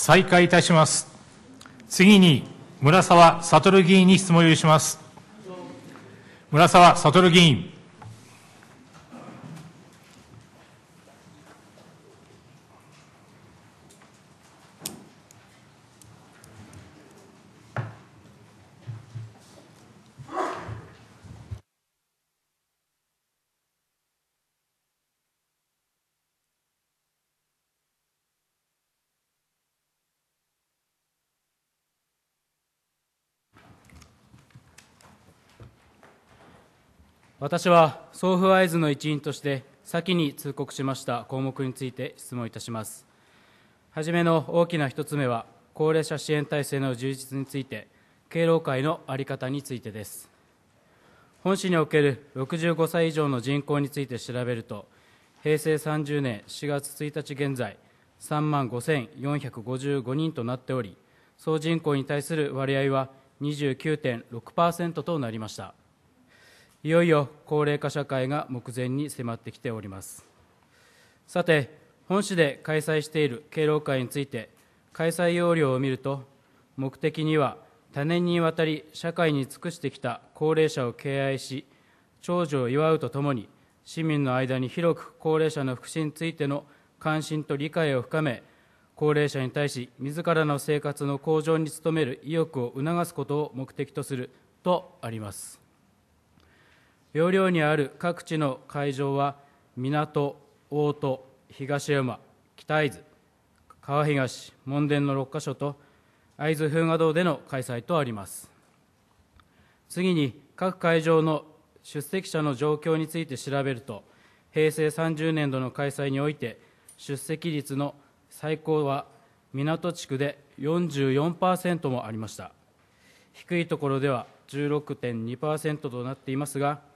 再開いたします。次に、村沢悟議員に質問を許します。村沢悟議員。私は送付合図の一員として先に通告しました項目について質問いたしますはじめの大きな1つ目は高齢者支援体制の充実について敬老会の在り方についてです本市における65歳以上の人口について調べると平成30年4月1日現在3万5455人となっており総人口に対する割合は29.6%となりましたいよいよ高齢化社会が目前に迫ってきておりますさて本市で開催している敬老会について開催要領を見ると目的には多年にわたり社会に尽くしてきた高齢者を敬愛し長寿を祝うとともに市民の間に広く高齢者の福祉についての関心と理解を深め高齢者に対し自らの生活の向上に努める意欲を促すことを目的とするとあります要領にある各地の会場は港大戸東山北会津川東門田の6か所と会津風河堂での開催とあります次に各会場の出席者の状況について調べると平成30年度の開催において出席率の最高は港地区で44%もありました低いところでは16.2%となっていますが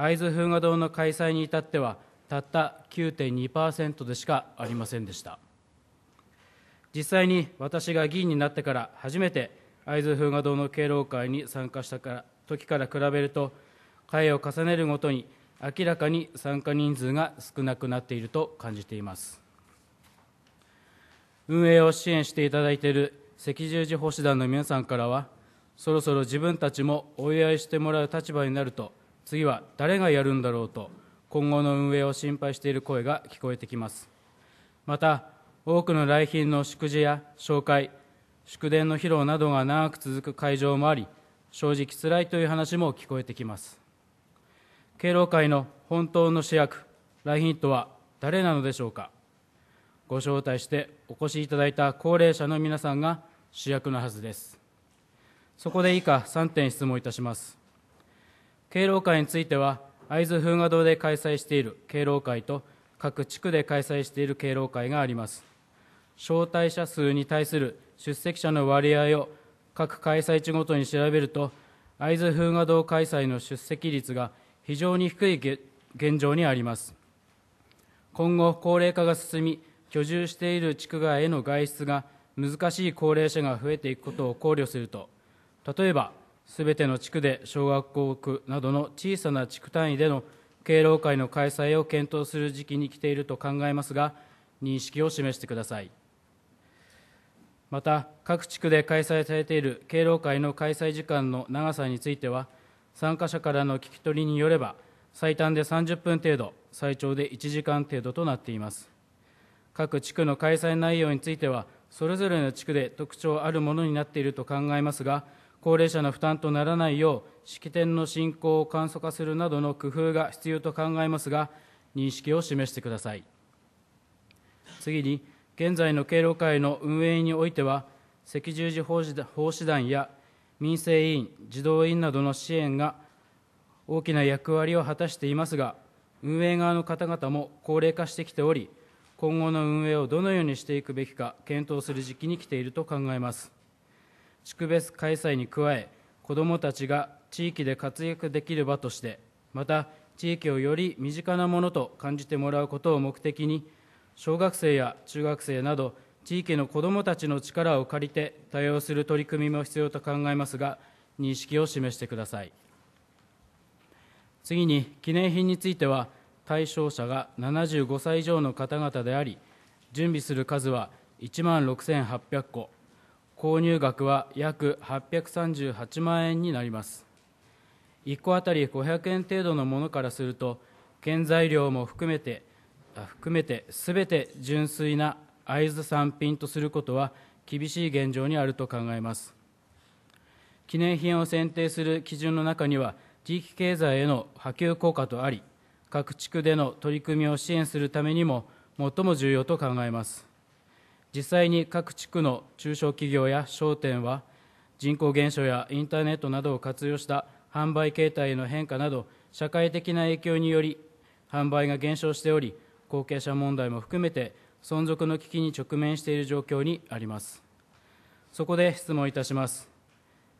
会津風雅堂の開催に至ってはたった9.2%でしかありませんでした実際に私が議員になってから初めて会津風雅堂の敬老会に参加したから時から比べると会を重ねるごとに明らかに参加人数が少なくなっていると感じています運営を支援していただいている赤十字保守団の皆さんからはそろそろ自分たちもお祝いしてもらう立場になると次は誰がやるんだろうと今後の運営を心配している声が聞こえてきますまた多くの来賓の祝辞や紹介祝電の披露などが長く続く会場もあり正直つらいという話も聞こえてきます敬老会の本当の主役来賓とは誰なのでしょうかご招待してお越しいただいた高齢者の皆さんが主役のはずですそこで以下3点質問いたします敬老会については会津風雅堂で開催している敬老会と各地区で開催している敬老会があります招待者数に対する出席者の割合を各開催地ごとに調べると会津風雅堂開催の出席率が非常に低い現状にあります今後高齢化が進み居住している地区外への外出が難しい高齢者が増えていくことを考慮すると例えばすべての地区で小学校区などの小さな地区単位での敬老会の開催を検討する時期に来ていると考えますが、認識を示してください。また、各地区で開催されている敬老会の開催時間の長さについては、参加者からの聞き取りによれば、最短で30分程度、最長で1時間程度となっています。各地区の開催内容については、それぞれの地区で特徴あるものになっていると考えますが、高齢者の負担とならないよう式典の進行を簡素化するなどの工夫が必要と考えますが認識を示してください次に現在の敬老会の運営においては赤十字奉仕団や民生委員児童委員などの支援が大きな役割を果たしていますが運営側の方々も高齢化してきており今後の運営をどのようにしていくべきか検討する時期に来ていると考えます祝別開催に加え子どもたちが地域で活躍できる場としてまた地域をより身近なものと感じてもらうことを目的に小学生や中学生など地域の子どもたちの力を借りて対応する取り組みも必要と考えますが認識を示してください次に記念品については対象者が75歳以上の方々であり準備する数は1万6800個購入額は約838万円になります1個当たり500円程度のものからすると原材料も含めて含めて全て純粋な会津産品とすることは厳しい現状にあると考えます記念品を選定する基準の中には地域経済への波及効果とあり各地区での取り組みを支援するためにも最も重要と考えます実際に各地区の中小企業や商店は人口減少やインターネットなどを活用した販売形態への変化など社会的な影響により販売が減少しており後継者問題も含めて存続の危機に直面している状況にありますそこで質問いたします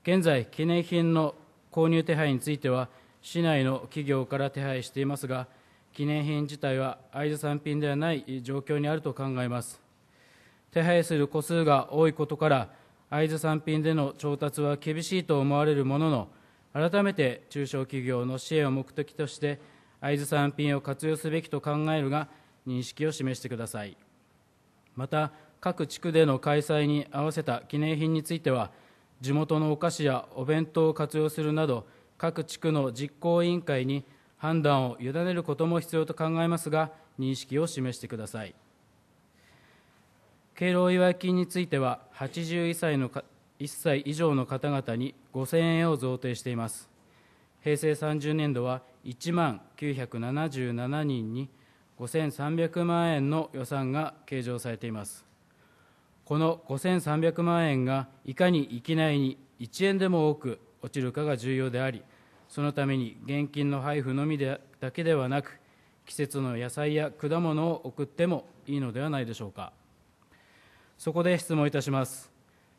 現在記念品の購入手配については市内の企業から手配していますが記念品自体は会津産品ではない状況にあると考えます手配する個数が多いことから会津産品での調達は厳しいと思われるものの改めて中小企業の支援を目的として会津産品を活用すべきと考えるが認識を示してくださいまた各地区での開催に合わせた記念品については地元のお菓子やお弁当を活用するなど各地区の実行委員会に判断を委ねることも必要と考えますが認識を示してください。敬老祝い金については81歳の1歳以上の方々に5000円を贈呈しています平成30年度は1万977人に5300万円の予算が計上されていますこの5300万円がいかに域内に1円でも多く落ちるかが重要でありそのために現金の配布のみでだけではなく季節の野菜や果物を送ってもいいのではないでしょうかそこで質問いたします。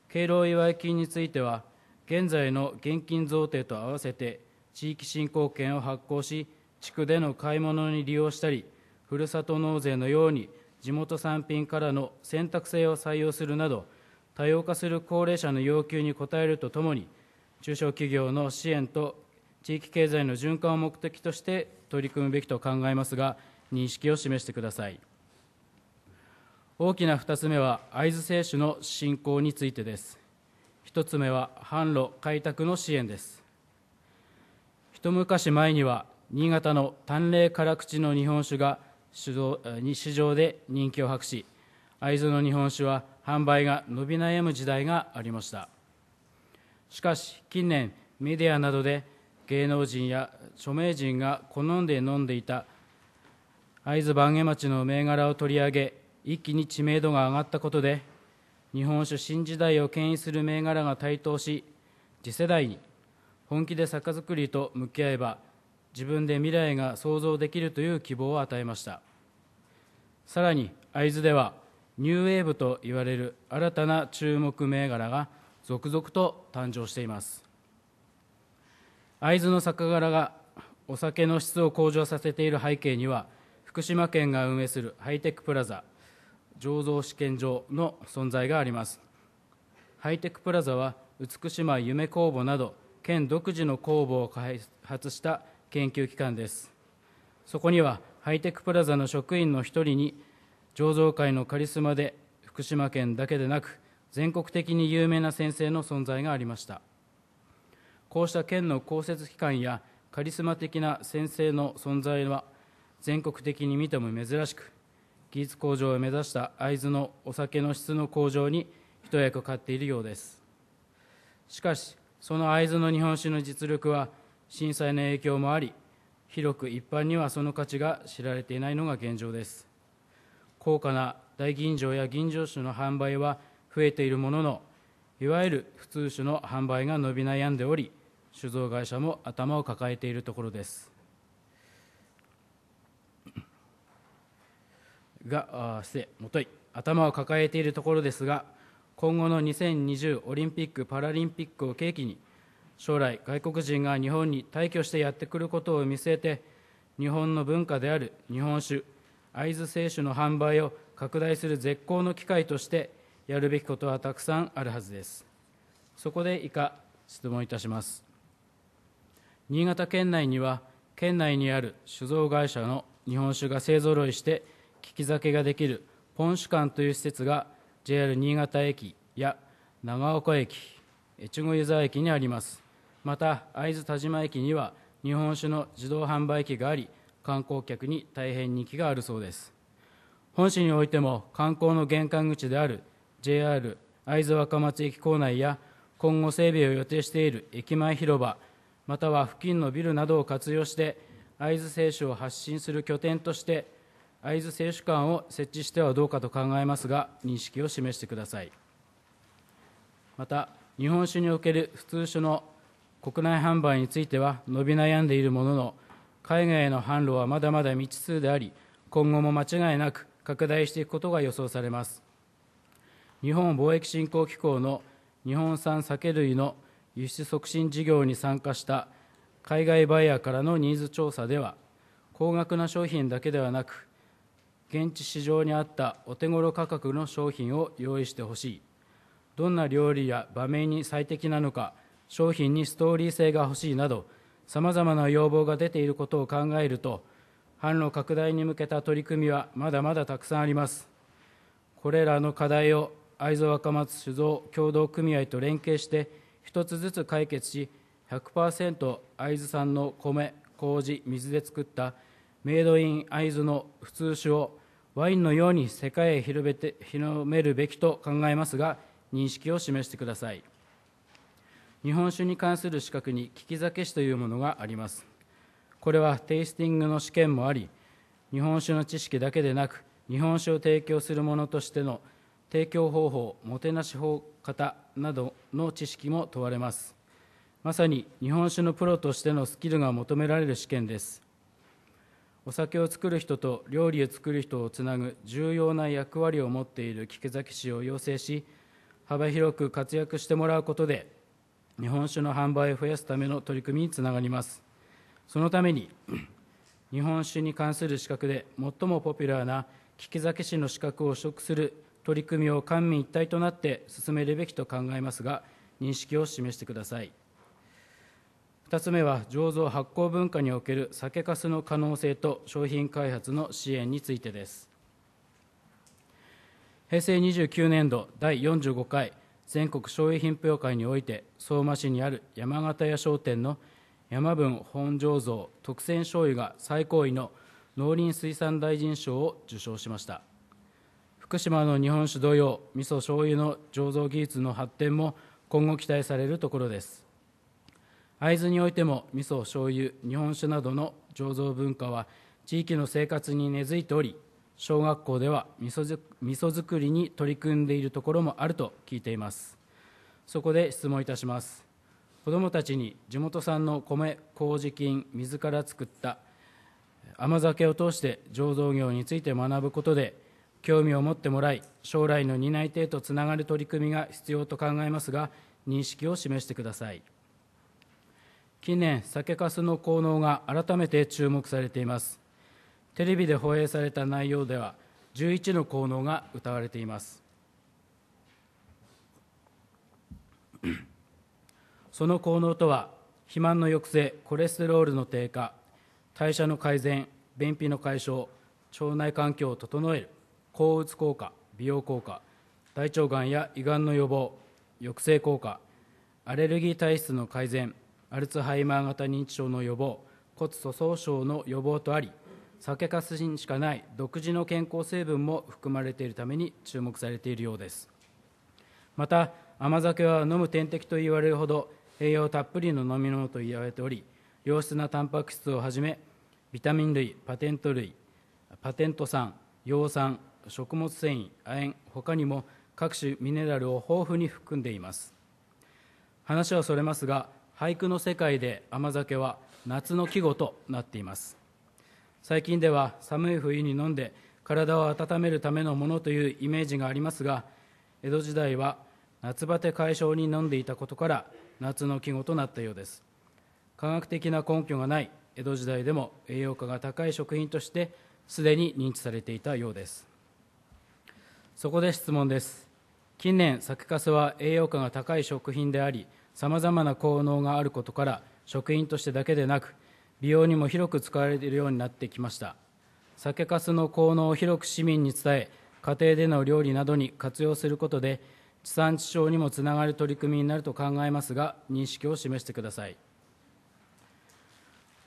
敬老祝い金については、現在の現金贈呈と合わせて、地域振興券を発行し、地区での買い物に利用したり、ふるさと納税のように地元産品からの選択性を採用するなど、多様化する高齢者の要求に応えるとともに、中小企業の支援と地域経済の循環を目的として取り組むべきと考えますが、認識を示してください。大きな2つ目は会津選酒の振興についてです1つ目は販路開拓の支援です一昔前には新潟の淡麗辛口の日本酒が市場で人気を博し会津の日本酒は販売が伸び悩む時代がありましたしかし近年メディアなどで芸能人や著名人が好んで飲んでいた会津番下町の銘柄を取り上げ一気に知名度が上がったことで日本酒新時代を牽引する銘柄が台頭し次世代に本気で酒造りと向き合えば自分で未来が想像できるという希望を与えましたさらに会津ではニューウェーブといわれる新たな注目銘柄が続々と誕生しています会津の酒柄がお酒の質を向上させている背景には福島県が運営するハイテクプラザ醸造試験場の存在がありますハイテクプラザは美島夢工房など県独自の工房を開発した研究機関ですそこにはハイテクプラザの職員の一人に醸造界のカリスマで福島県だけでなく全国的に有名な先生の存在がありましたこうした県の公設機関やカリスマ的な先生の存在は全国的に見ても珍しく技術向上を目指した会津のお酒の質の向上に一役買っているようですしかしその会津の日本酒の実力は震災の影響もあり広く一般にはその価値が知られていないのが現状です高価な大吟醸や吟醸酒の販売は増えているもののいわゆる普通酒の販売が伸び悩んでおり酒造会社も頭を抱えているところですがしてもとい頭を抱えているところですが今後の2020オリンピック・パラリンピックを契機に将来外国人が日本に退去してやってくることを見据えて日本の文化である日本酒会津清酒の販売を拡大する絶好の機会としてやるべきことはたくさんあるはずですそこで以下質問いたします新潟県内には県内にある酒造会社の日本酒が勢ぞろいして聞き酒ができるポン酒館という施設が JR 新潟駅や長岡駅越後湯沢駅にありますまた会津田島駅には日本酒の自動販売機があり観光客に大変人気があるそうです本市においても観光の玄関口である JR 会津若松駅構内や今後整備を予定している駅前広場または付近のビルなどを活用して会津製酒を発信する拠点として会津選手館を設置してはどうかと考えますが認識を示してくださいまた日本酒における普通酒の国内販売については伸び悩んでいるものの海外への販路はまだまだ未知数であり今後も間違いなく拡大していくことが予想されます日本貿易振興機構の日本産酒類の輸出促進事業に参加した海外バイヤーからのニーズ調査では高額な商品だけではなく現地市場にあったお手頃価格の商品を用意してほしいどんな料理や場面に最適なのか商品にストーリー性が欲しいなどさまざまな要望が出ていることを考えると販路拡大に向けた取り組みはまだまだたくさんありますこれらの課題を会津若松酒造協同組合と連携して一つずつ解決し100%会津産の米麹水で作ったメイドイン会津の普通酒をワインのように世界へ広めて広めるべきと考えますが認識を示してください日本酒に関する資格に聞き酒師というものがありますこれはテイスティングの試験もあり日本酒の知識だけでなく日本酒を提供するものとしての提供方法もてなし方方などの知識も問われますまさに日本酒のプロとしてのスキルが求められる試験ですお酒を作る人と料理を作る人をつなぐ重要な役割を持っている菊崎市を要請し幅広く活躍してもらうことで日本酒の販売を増やすための取り組みにつながりますそのために 日本酒に関する資格で最もポピュラーな菊崎市の資格を取得する取り組みを官民一体となって進めるべきと考えますが認識を示してください。2つ目は醸造発酵文化における酒かすの可能性と商品開発の支援についてです平成29年度第45回全国醤油品評会において相馬市にある山形屋商店の山分本醸造特選醤油が最高位の農林水産大臣賞を受賞しました福島の日本酒同様味噌醤油の醸造技術の発展も今後期待されるところです会津においても味噌醤油日本酒などの醸造文化は地域の生活に根付いており小学校では味噌作りに取り組んでいるところもあると聞いていますそこで質問いたします子どもたちに地元産の米麹菌水から作った甘酒を通して醸造業について学ぶことで興味を持ってもらい将来の担い手へとつながる取り組みが必要と考えますが認識を示してください。近年酒粕の効能が改めて注目されていますテレビで放映された内容では11の効能が歌われています その効能とは肥満の抑制コレステロールの低下代謝の改善便秘の解消腸内環境を整える抗うつ効果美容効果大腸がんや胃がんの予防抑制効果アレルギー体質の改善アルツハイマー型認知症の予防骨粗鬆症の予防とあり酒かすにしかない独自の健康成分も含まれているために注目されているようですまた甘酒は飲む点滴と言われるほど栄養たっぷりの飲み物と言われており良質なタンパク質をはじめビタミン類パテント類パテント酸葉酸食物繊維亜鉛他にも各種ミネラルを豊富に含んでいます話はそれますが俳句の世界で甘酒は夏の季語となっています最近では寒い冬に飲んで体を温めるためのものというイメージがありますが江戸時代は夏バテ解消に飲んでいたことから夏の季語となったようです科学的な根拠がない江戸時代でも栄養価が高い食品としてすでに認知されていたようですそこで質問です近年酒粕は栄養価が高い食品でありさまざまな効能があることから食品としてだけでなく美容にも広く使われているようになってきました酒粕の効能を広く市民に伝え家庭での料理などに活用することで地産地消にもつながる取り組みになると考えますが認識を示してください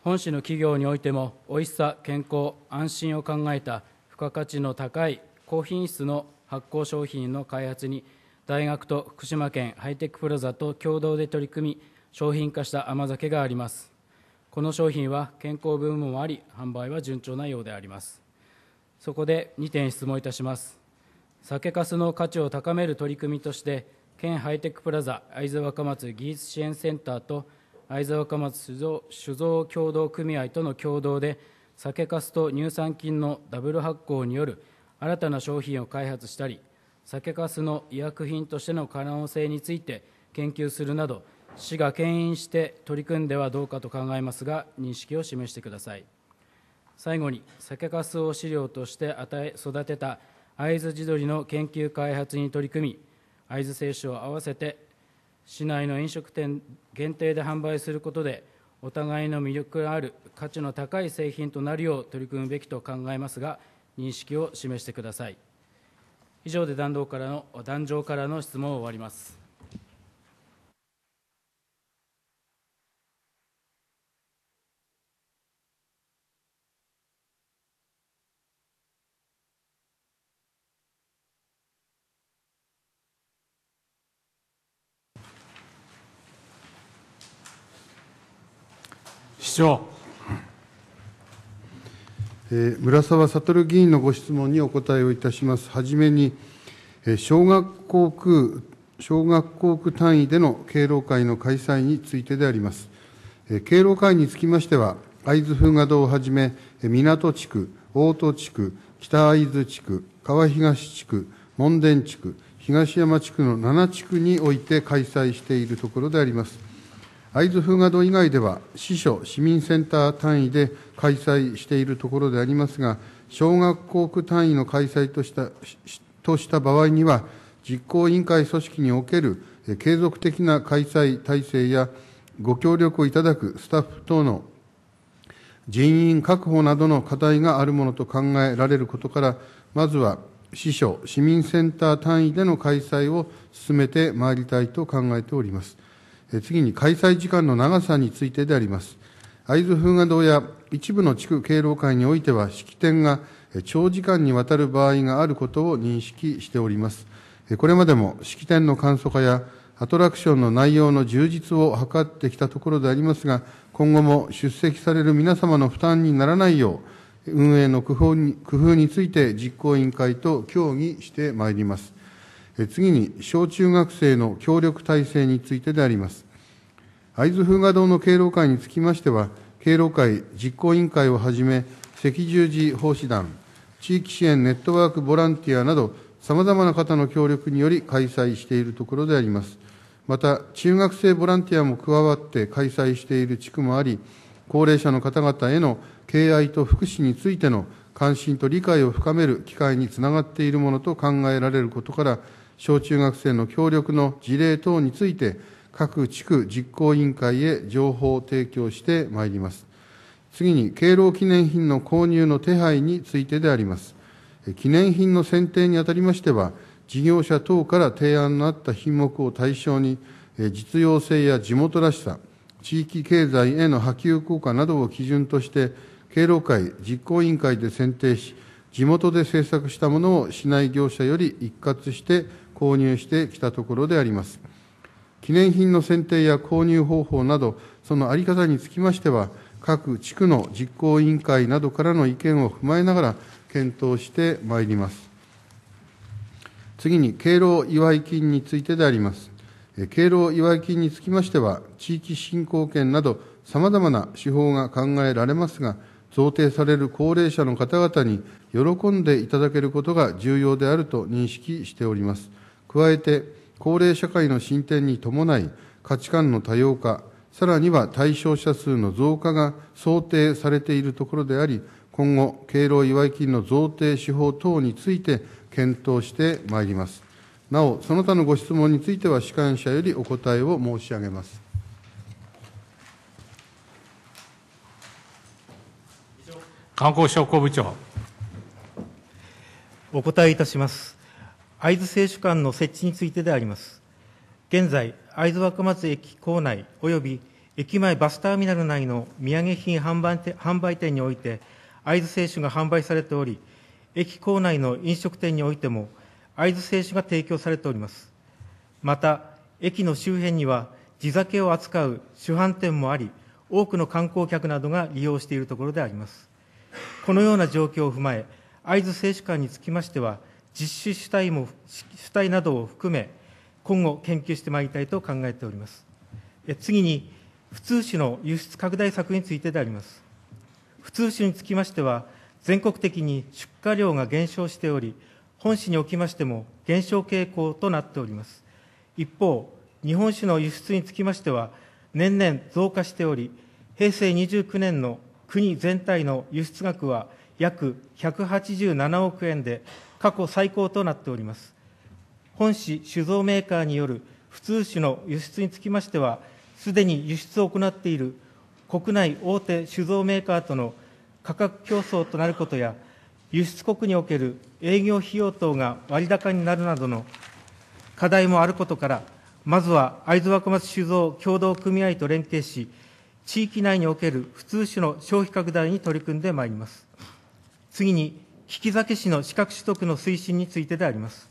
本市の企業においてもおいしさ健康安心を考えた付加価値の高い高品質の発酵商品の開発に大学と福島県ハイテクプラザと共同で取り組み商品化した甘酒がありますこの商品は健康部ーもあり販売は順調なようでありますそこで2点質問いたします酒粕の価値を高める取り組みとして県ハイテクプラザ会津若松技術支援センターと会津若松酒造酒造協同組合との共同で酒粕と乳酸菌のダブル発酵による新たな商品を開発したり酒かすの医薬品としての可能性について研究するなど市が牽引して取り組んではどうかと考えますが認識を示してください最後に酒かすを飼料として与え育てた会津地鶏の研究開発に取り組み会津製酒を合わせて市内の飲食店限定で販売することでお互いの魅力ある価値の高い製品となるよう取り組むべきと考えますが認識を示してください。以上で壇上からの壇上からの質問を終わります。市長。村沢悟議員のご質問にお答えをいたします。はじめに、小学校区、小学校区単位での敬老会の開催についてであります。敬老会につきましては、会津風河堂をはじめ、港地区、大戸地区、北会津地区、川東地区、門田地区、東山地区の7地区において開催しているところであります。会津風雅堂以外では司書市民センター単位で開催しているところでありますが小学校区単位の開催としたとした場合には実行委員会組織における継続的な開催体制やご協力をいただくスタッフ等の人員確保などの課題があるものと考えられることからまずは司書・市民センター単位での開催を進めてまいりたいと考えております。次に開催時間の長さについてであります。会津風雅堂や一部の地区敬老会においては、式典が長時間にわたる場合があることを認識しております。これまでも式典の簡素化やアトラクションの内容の充実を図ってきたところでありますが、今後も出席される皆様の負担にならないよう、運営の工夫に工夫について実行委員会と協議してまいります。次に、小中学生の協力体制についてであります。会津風雅堂の敬老会につきましては、敬老会実行委員会をはじめ、赤十字奉仕団、地域支援ネットワークボランティアなど、さまざまな方の協力により開催しているところであります。また、中学生ボランティアも加わって開催している地区もあり、高齢者の方々への敬愛と福祉についての関心と理解を深める機会につながっているものと考えられることから、小中学生の協力の事例等について各地区実行委員会へ情報を提供してまいります次に敬老記念品の購入の手配についてであります記念品の選定にあたりましては事業者等から提案のあった品目を対象に実用性や地元らしさ地域経済への波及効果などを基準として敬老会実行委員会で選定し地元で制作したものを市内業者より一括して購入してきたところであります記念品の選定や購入方法などその在り方につきましては各地区の実行委員会などからの意見を踏まえながら検討してまいります次に敬老祝い金についてであります敬老祝い金につきましては地域振興券などさまざまな手法が考えられますが贈呈される高齢者の方々に喜んでいただけることが重要であると認識しております。加えて、高齢社会の進展に伴い、価値観の多様化、さらには対象者数の増加が想定されているところであり、今後、敬老祝い金の贈呈手法等について検討してまいります。なお、その他のご質問については、主観者よりお答えを申し上げます。観光商工部長。お答えいたします。会津製酒館の設置についてであります。現在、会津若松駅構内及び駅前バスターミナル内の土産品販売店において、会津製酒が販売されており、駅構内の飲食店においても、会津製酒が提供されております。また、駅の周辺には、地酒を扱う酒販店もあり、多くの観光客などが利用しているところであります。このような状況を踏まえ、会津製酒館につきましては、実施主体も主体などを含め、今後、研究してまいりたいと考えております。次に、普通種の輸出拡大策についてであります。普通種につきましては、全国的に出荷量が減少しており、本市におきましても減少傾向となっております。一方、日本酒の輸出につきましては、年々増加しており、平成29年の国全体の輸出額は約187億円で、過去最高となっております。本市酒造メーカーによる普通酒の輸出につきましては、すでに輸出を行っている国内大手酒造メーカーとの価格競争となることや、輸出国における営業費用等が割高になるなどの課題もあることから、まずは会津若松酒造協同組合と連携し、地域内における普通酒の消費拡大に取り組んでまいります。次に、き酒師の資格取得の推進についてであります。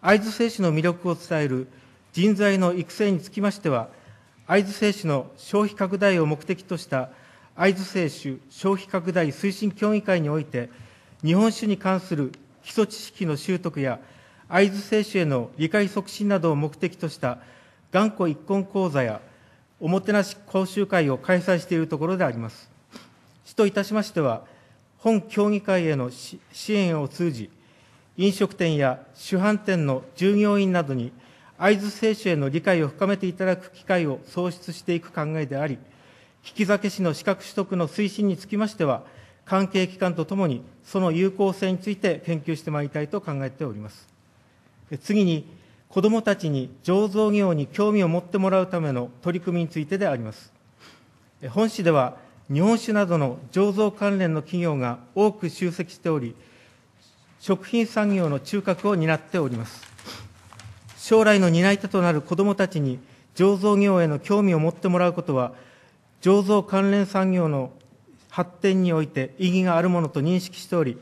会津製紙の魅力を伝える人材の育成につきましては、会津製紙の消費拡大を目的とした会津製紙消費拡大推進協議会において、日本酒に関する基礎知識の習得や、会津製紙への理解促進などを目的とした頑固一根講座やおもてなし講習会を開催しているところであります。市といたしましては、本協議会への支援を通じ、飲食店や酒販店の従業員などに、会津選手への理解を深めていただく機会を創出していく考えであり、聞き酒師の資格取得の推進につきましては、関係機関とともに、その有効性について研究してまいりたいと考えております。次に、子どもたちに醸造業に興味を持ってもらうための取り組みについてであります。本市では、日本酒などの醸造関連の企業が多く集積しており、食品産業の中核を担っております。将来の担い手となる子どもたちに醸造業への興味を持ってもらうことは、醸造関連産業の発展において意義があるものと認識しており、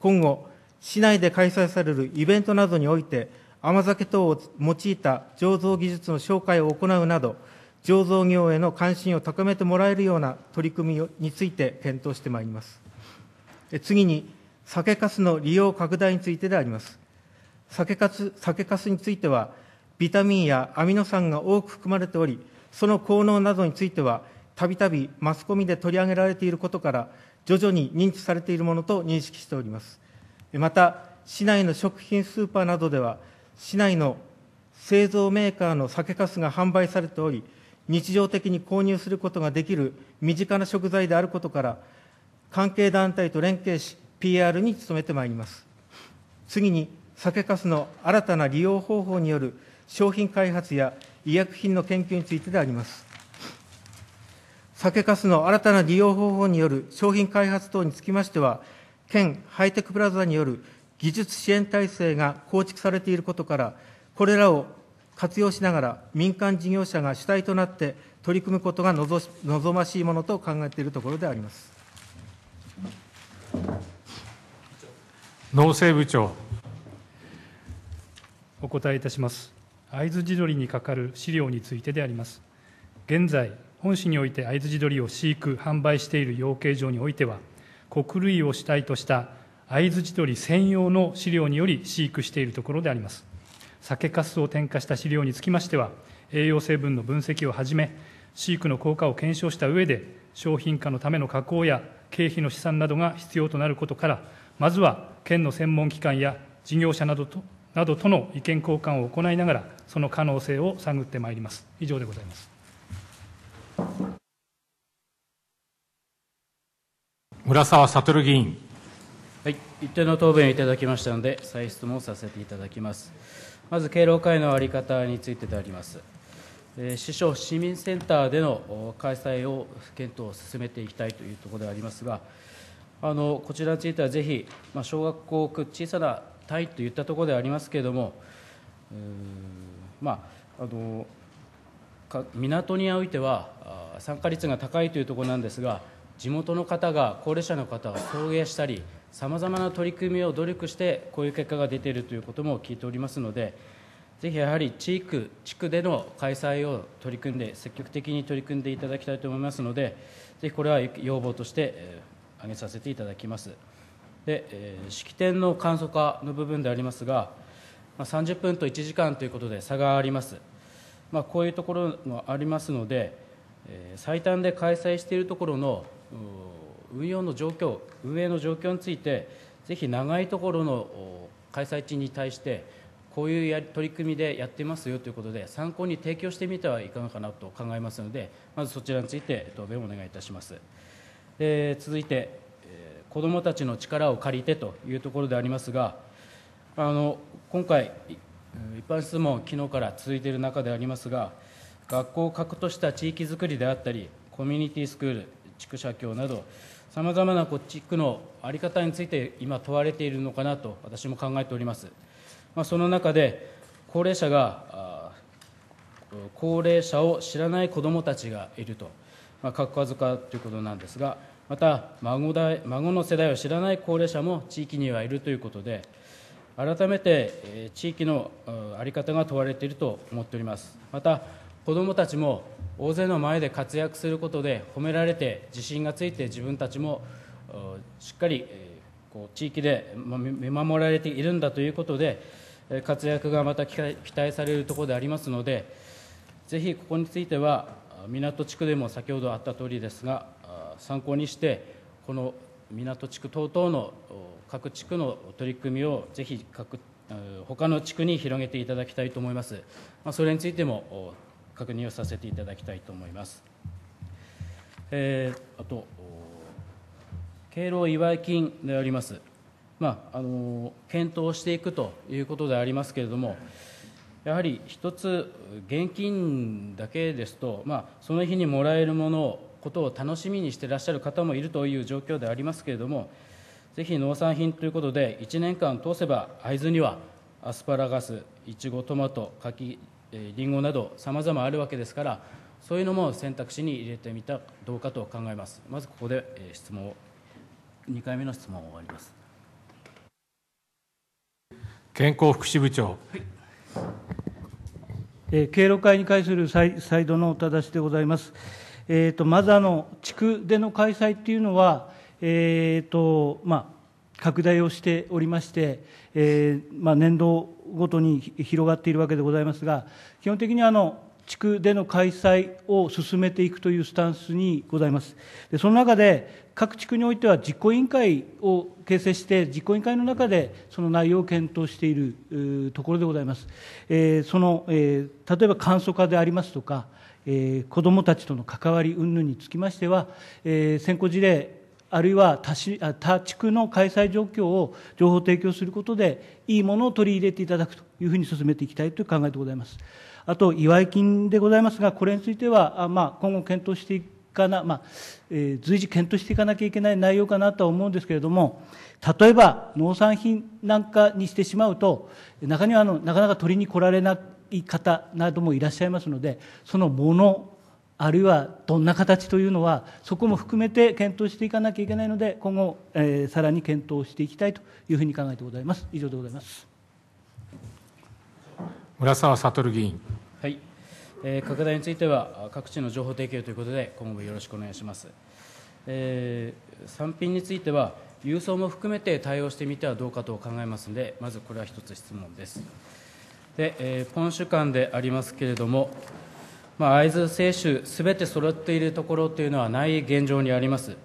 今後、市内で開催されるイベントなどにおいて、甘酒等を用いた醸造技術の紹介を行うなど、醸造業への関心を高めてもらえるような取り組みについて検討してまいります。次に、酒粕の利用拡大についてであります。酒粕酒粕については、ビタミンやアミノ酸が多く含まれており、その効能などについては、たびたびマスコミで取り上げられていることから、徐々に認知されているものと認識しております。また、市内の食品スーパーなどでは、市内の製造メーカーの酒粕が販売されており、日常的に購入することができる身近な食材であることから、関係団体と連携し、PR に努めてまいります。次に、酒かすの新たな利用方法による商品開発や医薬品の研究についてであります。酒かすの新たな利用方法による商品開発等につきましては、県ハイテクプラザによる技術支援体制が構築されていることから、これらを活用しながら、民間事業者が主体となって取り組むことが望ましいものと考えているところであります。農政部長お答えいたします会津地鶏にかかる飼料についてであります現在本市において会津地鶏を飼育販売している養鶏場においては穀類を主体とした会津地鶏専用の飼料により飼育しているところであります酒かすを添加した飼料につきましては栄養成分の分析をはじめ飼育の効果を検証した上で商品化のための加工や経費の試算などが必要となることからまずは県の専門機関や事業者などとなどとの意見交換を行いながらその可能性を探ってまいります以上でございます村沢悟議員はい、一定の答弁いただきましたので、再質問させていただきます。まず敬老会のあり方についてであります。市長市民センターでの開催を検討を進めていきたいというところでありますが、あのこちらについてはぜひ、まあ、小学校区、小さな単位といったところでありますけれども、まあ、あの港においては参加率が高いというところなんですが、地元の方が高齢者の方が送迎したり、さまざまな取り組みを努力してこういう結果が出ているということも聞いておりますのでぜひやはり地域地区での開催を取り組んで積極的に取り組んでいただきたいと思いますのでぜひこれは要望として挙げさせていただきますで、え式典の簡素化の部分でありますが、ま30分と1時間ということで差があります、まあ、こういうところもありますので、え最短で開催しているところの運用の状況、運営の状況について、ぜひ長いところの開催地に対して、こういうや取り組みでやってますよということで、参考に提供してみてはいかがかなと考えますので、まずそちらについて答弁をお願いいたします。えー、続いて、えー、子どもたちの力を借りてというところでありますが、あの今回、一般質問、昨日から続いている中でありますが、学校を核とした地域づくりであったり、コミュニティスクール、地区社協など、さまざまな地区の在り方について今、問われているのかなと私も考えております。まあ、その中で高齢者が高齢者を知らない子どもたちがいると、まあ、核家ずかということなんですが、また孫だ孫の世代を知らない高齢者も地域にはいるということで、改めて地域の在り方が問われていると思っております。また子どもたちも大勢の前で活躍することで褒められて自信がついて自分たちもしっかりこう地域で見守られているんだということで活躍がまた期待されるところでありますのでぜひここについては港地区でも先ほどあった通りですが参考にしてこの港地区等々の各地区の取り組みをぜひ各他の地区に広げていただきたいと思います。まそれについても確認をさせていただきたいと思います。えー、あと、敬老祝い金であります、まああの検討していくということでありますけれども、やはり一つ、現金だけですと、まあ、その日にもらえるものをことを楽しみにしていらっしゃる方もいるという状況でありますけれども、ぜひ農産品ということで、1年間通せば会津にはアスパラガス、いちご、トマト、柿、りんごなどさまざまあるわけですからそういうのも選択肢に入れてみたどうかと考えますまずここで質問を2回目の質問を終わります健康福祉部長、はいえー、経路会に関する再再度のお正しでございます、えーと、まずあの地区での開催というのは、えーとまあ、拡大をしておりまして、えー、まあ、年度ごとに広がっているわけでございますが、基本的にあの地区での開催を進めていくというスタンスにございます。でその中で、各地区においては実行委員会を形成して、実行委員会の中でその内容を検討しているところでございます。えー、その、えー、例えば簡素化でありますとか、えー、子どもたちとの関わり云々につきましては、えー、先行事例あるいは他他地区の開催状況を情報提供することで、いいものを取り入れていただくというふうに進めていきたいという考えでございます。あと、祝い金でございますが、これについては、まあ、今後検討していかな、まあえー、随時検討していかなきゃいけない内容かなとは思うんですけれども、例えば農産品なんかにしてしまうと、中にはあのなかなか取りに来られない方などもいらっしゃいますので、そのものあるいはどんな形というのは、そこも含めて検討していかなきゃいけないので、今後、えー、さらに検討していきたいというふうに考えてございます。以上でございます村沢悟議員。はい、えー、拡大については、各地の情報提供ということで、今後もよろしくお願いします。えー、産品については、郵送も含めて対応してみてはどうかと考えますので、まずこれは一つ質問です。で、えー、本週間でありますけれども、まあ、会津清酒すべて揃っているところというのはない現状にあります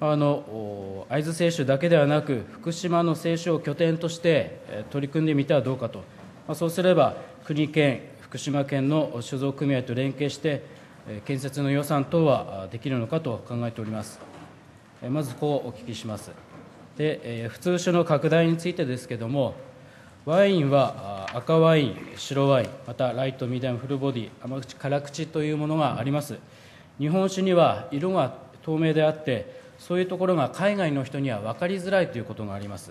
あの会津清酒だけではなく福島の清酒を拠点として取り組んでみてはどうかと、まあ、そうすれば国県福島県の酒造組合と連携して建設の予算等はできるのかと考えておりますまずこうお聞きしますで普通酒の拡大についてですけどもワインは赤ワイン、白ワイン、またライト、ミディアム、フルボディ、甘口、辛口というものがあります。日本酒には色が透明であって、そういうところが海外の人には分かりづらいということがあります。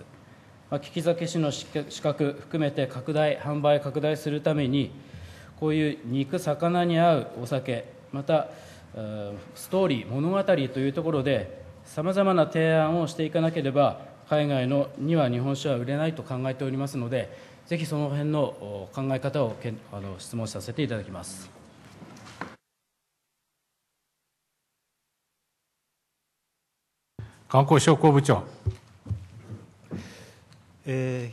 まあ、聞き酒師の資格含めて拡大、販売拡大するために、こういう肉、魚に合うお酒、またストーリー、物語というところで、さまざまな提案をしていかなければ、海外のには日本酒は売れないと考えておりますので、ぜひその辺の考え方をけんあの質問させていただきます。観光商工部長。え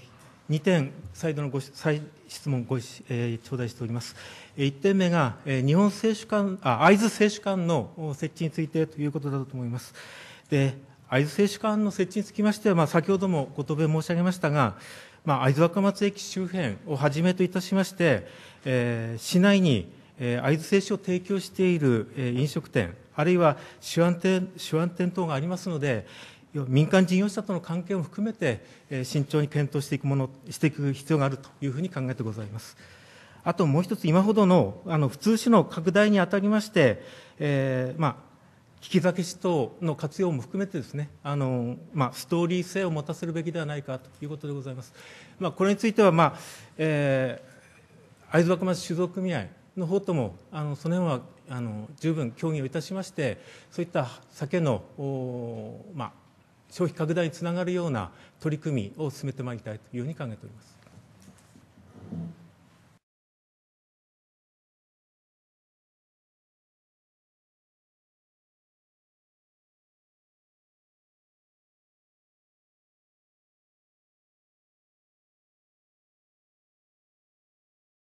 ー、2点、再度のご再質問ご、えー、頂戴しております。1点目が、え日本選手あ、会津製酒館の設置についてということだと思います。で会津製紙館の設置につきましては、まあ、先ほどもご答弁申し上げましたが、まあ、会津若松駅周辺をはじめといたしまして、えー、市内に、えー、会津製紙を提供している、えー、飲食店、あるいは手腕店手腕店等がありますので、民間事業者との関係も含めて、えー、慎重に検討していくもの、していく必要があるというふうに考えてございます。あともう一つ、今ほどのあの普通紙の拡大にあたりまして、えーまあ、引き裂きし等の活用も含めてですねあの、まあ、ストーリー性を持たせるべきではないかということでございます、まあ、これについては、まあえー、会津若松酒造組合の方ともあのその辺はあの十分協議をいたしましてそういった酒の、まあ、消費拡大につながるような取り組みを進めてまいりたいというふうに考えております。